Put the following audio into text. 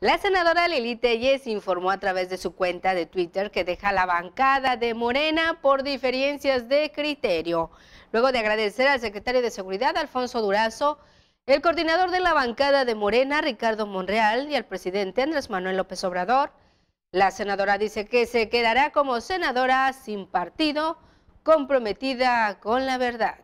La senadora Lili Telles informó a través de su cuenta de Twitter que deja la bancada de Morena por diferencias de criterio. Luego de agradecer al secretario de Seguridad, Alfonso Durazo, el coordinador de la bancada de Morena, Ricardo Monreal, y al presidente Andrés Manuel López Obrador, la senadora dice que se quedará como senadora sin partido, comprometida con la verdad.